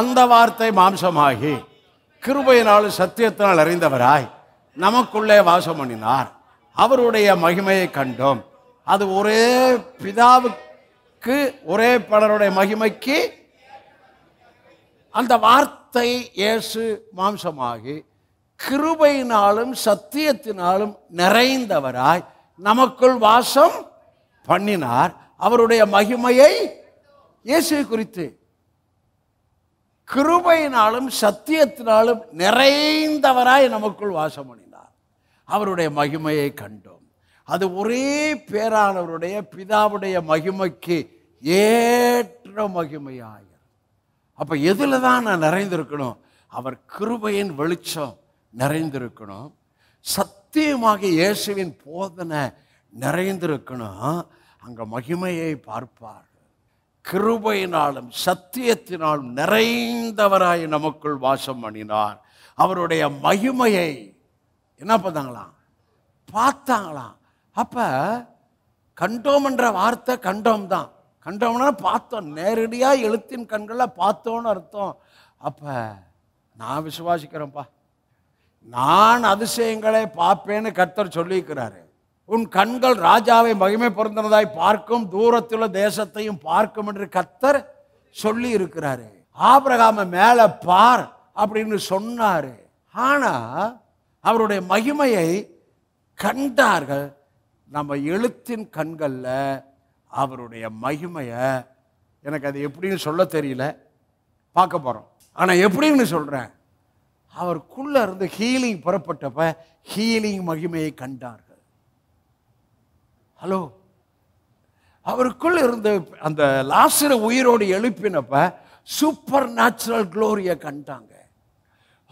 அந்த வார்த்தை மாம்சமாகி கிருபையினால் சத்தியத்தினால் அறிந்தவராய் நமக்குள்ளே வாசம் பண்ணினார் அவருடைய மகிமையை கண்டோம் அது ஒரே பிதாவுக்கு ஒரே பலருடைய மகிமைக்கு அந்த வார்த்தை இயேசு மாம்சமாகி கிருபையினாலும் சத்தியத்தினாலும் நிறைந்தவராய் நமக்குள் வாசம் பண்ணினார் அவருடைய மகிமையை இயேசு குறித்து கிருபையினாலும் சத்தியத்தினாலும் நிறைந்தவராய் நமக்குள் வாசம் பண்ணினார் அவருடைய மகிமையை கண்டோம் அது ஒரே பேரானவருடைய பிதாவுடைய மகிமைக்கு ஏற்ற மகிமையாயிரு அப்போ எதில் தான் நான் நிறைந்திருக்கணும் அவர் கிருபையின் வெளிச்சம் நிறைந்திருக்கணும் சத்தியமாக இயேசுவின் போதனை நிறைந்திருக்கணும் அங்கே மகிமையை பார்ப்பார் கிருபையினாலும் சத்தியத்தினாலும் நிறைந்தவராய் நமக்குள் வாசம் பண்ணினார் அவருடைய மகிமையை என்ன பண்ணாங்களாம் பார்த்தாங்களாம் அப்போ கண்டோம்ன்ற வார்த்தை கண்டோம் தான் கண்டோம்னா பார்த்தோம் நேரடியாக எழுத்தின் கண்களில் பார்த்தோன்னு அர்த்தம் அப்போ நான் விசுவாசிக்கிறேன்ப்பா நான் அதிசயங்களை பார்ப்பேன்னு கர்த்தர் சொல்லியிருக்கிறாரு உன் கண்கள் ராஜாவை மகிமை பிறந்தனதாய் பார்க்கும் தூரத்துள்ள தேசத்தையும் பார்க்கும் என்று கத்தர் சொல்லி இருக்கிறாரு ஆபிரகாம மேலே பார் அப்படின்னு சொன்னார் ஆனால் அவருடைய மகிமையை கண்டார்கள் நம்ம எழுத்தின் கண்களில் அவருடைய மகிமையை எனக்கு அது எப்படின்னு சொல்ல தெரியல பார்க்க போகிறோம் ஆனால் எப்படின்னு சொல்கிறேன் அவருக்குள்ளே இருந்து ஹீலிங் புறப்பட்டப்ப ஹீலிங் மகிமையை கண்டார்கள் ஹலோ அவருக்குள் இருந்த அந்த லாசர உயிரோடு எழுப்பினப்ப சூப்பர் நேச்சுரல் குளோரியை கண்டாங்க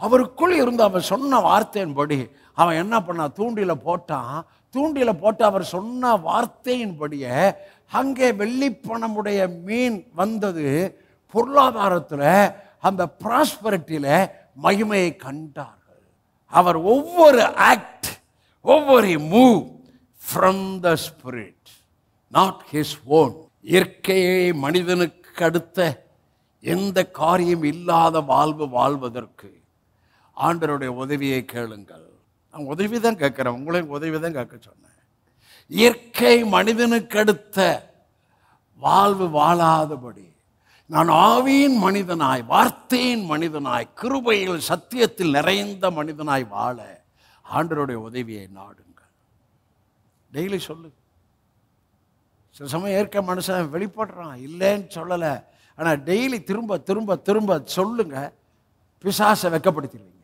அவருக்குள் இருந்து அவன் சொன்ன வார்த்தையின்படி அவன் என்ன பண்ணான் தூண்டில போட்டான் தூண்டில போட்டு அவர் சொன்ன வார்த்தையின்படிய அங்கே வெள்ளிப்பணமுடைய மீன் வந்தது பொருளாதாரத்தில் அந்த ப்ராஸ்பரிட்டியில் மகிமையை கண்டார்கள் அவர் ஒவ்வொரு ஆக்ட் ஒவ்வொரு move from the spirit not his own இயற்கையை மனிதனுக்கு அடுத்த எந்த காரியம் இல்லாத வாழ்வு வாழ்வதற்கு ஆண்டருடைய உதவியை கேளுங்கள் நான் உதவி தான் கேட்குறேன் உங்களுக்கு உதவி தான் கேட்க சொன்னேன் இயற்கை மனிதனுக்கு அடுத்த வாழ்வு வாழாதபடி நான் ஆவியின் மனிதனாய் வார்த்தையின் மனிதனாய் கிருபையில் சத்தியத்தில் நிறைந்த மனிதனாய் வாழ ஆண்டருடைய உதவியை நாடு டெய்லி சொல்லு சில சமயம் ஏற்க மனுஷன் வெளிப்படுறான் இல்லைன்னு சொல்லலை ஆனால் டெய்லி திரும்ப திரும்ப திரும்ப சொல்லுங்க பிசாசை வெக்கப்படுத்திடுவீங்க